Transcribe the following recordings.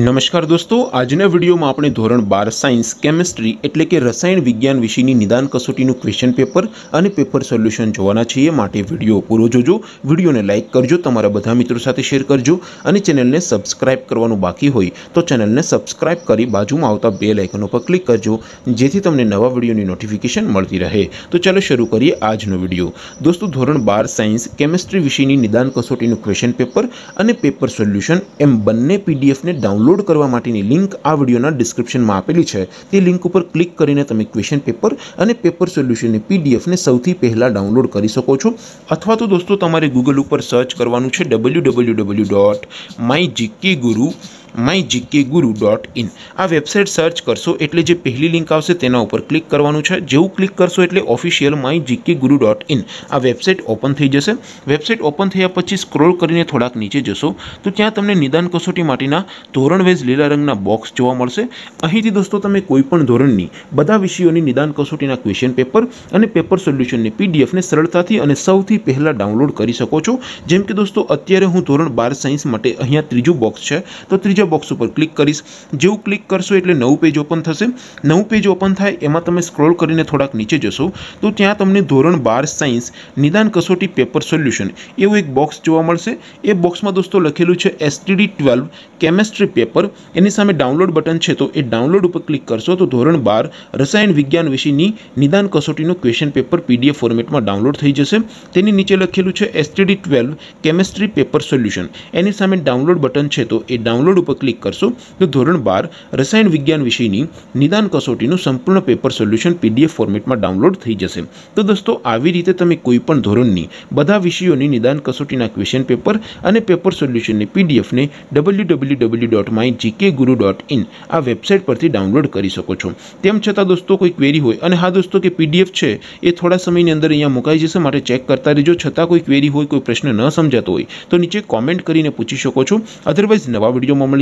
નમસ્કાર દોસ્તો આજના વિડીયોમાં આપણે ધોરણ બાર સાયન્સ કેમિસ્ટ્રી એટલે કે રસાયણ વિજ્ઞાન વિષયની નિદાન કસોટીનું ક્વેશ્ચન પેપર અને પેપર સોલ્યુશન જોવાના છીએ માટે વિડીયો પૂરો જોજો વિડીયોને લાઇક કરજો તમારા બધા મિત્રો સાથે શેર કરજો અને ચેનલને સબસ્ક્રાઇબ કરવાનું બાકી હોય તો ચેનલને સબસ્ક્રાઇબ કરી બાજુમાં આવતા બે લાઇકન ઉપર ક્લિક કરજો જેથી તમને નવા વિડીયોની નોટિફિકેશન મળતી રહે તો ચાલો શરૂ કરીએ આજનો વિડીયો દોસ્તો ધોરણ બાર સાયન્સ કેમિસ્ટ્રી વિષયની નિદાન કસોટીનું ક્વેશ્ચન પેપર અને પેપર સોલ્યુશન એમ બંને પીડીએફને ડાઉન ડાઉનલોડ કરવા માટેની લિંક આ વિડીયોના ડિસ્ક્રિપ્શનમાં આપેલી છે તે લિંક ઉપર ક્લિક કરીને તમે ક્વેશ્ચન પેપર અને પેપર સોલ્યુશનની પીડીએફને સૌથી પહેલાં ડાઉનલોડ કરી શકો છો અથવા તો દોસ્તો તમારે ગૂગલ ઉપર સર્ચ કરવાનું છે W W W dot my GK guru my GK guru dot in આ વેબસાઇટ સર્ચ કરશો એટલે જે પહેલી લિંક આવશે તેના ઉપર ક્લિક કરવાનું છે જેવું ક્લિક કરશો એટલે official my GK guru dot in આ વેબસાઇટ ઓપન થઈ જશે વેબસાઇટ ઓપન થયા પછી સ્ક્રોલ કરીને થોડાક નીચે જશો તો ત્યાં તમને નિદાન કસોટી માટેના ધોરણવેઝ લીલા રંગના બોક્સ જોવા મળશે અહીંથી દોસ્તો તમે કોઈપણ ધોરણની બધા વિષયોની નિદાન કસોટીના ક્વેશ્ચન પેપર અને પેપર સોલ્યુશનની પીડીએફને સરળતાથી અને સૌથી પહેલાં ડાઉનલોડ કરી શકો છો જેમ કે દોસ્તો અત્યારે હું ધોરણ બાર સાયન્સ માટે અહીંયા ત્રીજું બોક્સ છે તો ત્રીજા બીજા બોક્સ ઉપર ક્લિક કરીશ જેવું ક્લિક કરશો એટલે નવું પેજ ઓપન થશે નવું પેજ ઓપન થાય એમાં તમે સ્ક્રોલ કરીને થોડાક નીચે જશો તો ત્યાં તમને ધોરણ બાર સાયન્સ નિદાન કસોટી પેપર સોલ્યુશન એવું એક બોક્સ જોવા મળશે એ બોક્સમાં દોસ્તો લખેલું છે એસટીડી ટ્વેલ્વ કેમેસ્ટ્રી પેપર એની સામે ડાઉનલોડ બટન છે તો એ ડાઉનલોડ ઉપર ક્લિક કરશો તો ધોરણ બાર રસાયણ વિજ્ઞાન વિશેની નિદાન કસોટીનું ક્વેશ્ચન પેપર પીડીએફ ફોર્મેટમાં ડાઉનલોડ થઈ જશે તેની નીચે લખેલું છે STD twelve chemistry paper solution એની સામે ડાઉનલોડ બટન છે તો એ ડાઉનલોડ ઉપર ઉપર ક્લિક કરશો તો ધોરણ બાર રસાયણ વિજ્ઞાન વિષયની નિદાન કસોટીનું સંપૂર્ણ પેપર સોલ્યુશન પીડીએફ ફોર્મેટમાં ડાઉનલોડ થઈ જશે તો દોસ્તો આવી રીતે તમે કોઈપણ ધોરણની બધા વિષયોની નિદાન કસોટીના ક્વેશ્ચન પેપર અને પેપર સોલ્યુશનની પીડીએફને W W W dot my GK guru dot in આ વેબસાઇટ પરથી ડાઉનલોડ કરી શકો છો તેમ છતાં દોસ્તો કોઈ ક્વેરી હોય અને હા દોસ્તો કે પીડીએફ છે એ થોડા સમયની અંદર અહીંયા મુકાઈ જશે માટે ચેક કરતા રહેજો છતાં કોઈ ક્વેરી હોય કોઈ પ્રશ્ન ન સમજાતો હોય તો નીચે કોમેન્ટ કરીને પૂછી શકો છો અધરવાઇઝ નવા વિડીયોમાં મળી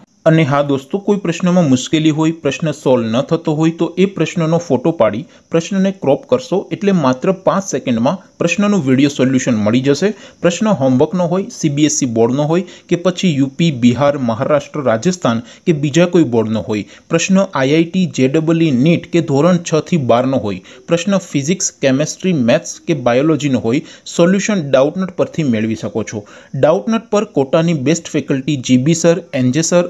અને હા દોસ્તો કોઈ પ્રશ્નોમાં મુશ્કેલી હોય પ્રશ્ન 16 ન થતો હોય તો એ પ્રશ્નોનો ફોટો પાડી પ્રશ્નને crop કરશો એટલે માત્ર 5 સેકન્ડમાં પ્રશ્નોનું વિડિયો સોલ્યુશન મળી જશે પ્રશ્નો હોમવર્કનો હોય CBSE બોર્ડનો હોય કે પછી UP બિહાર મહારાષ્ટ્ર રાજસ્થાન કે બીજો કોઈ બોર્ડનો હોય પ્રશ્નો IIT JEE NEET કે ધોરણ 6 થી 12 નો હોય પ્રશ્નો ફિઝિક્સ કેમેસ્ટ્રી મેથ્સ કે બાયોલોજીનો હોય સોલ્યુશન ડાઉટ નોટ પરથી મેળવી શકો છો ડાઉટ નોટ પર કોટાની best faculty GB sir NJ sir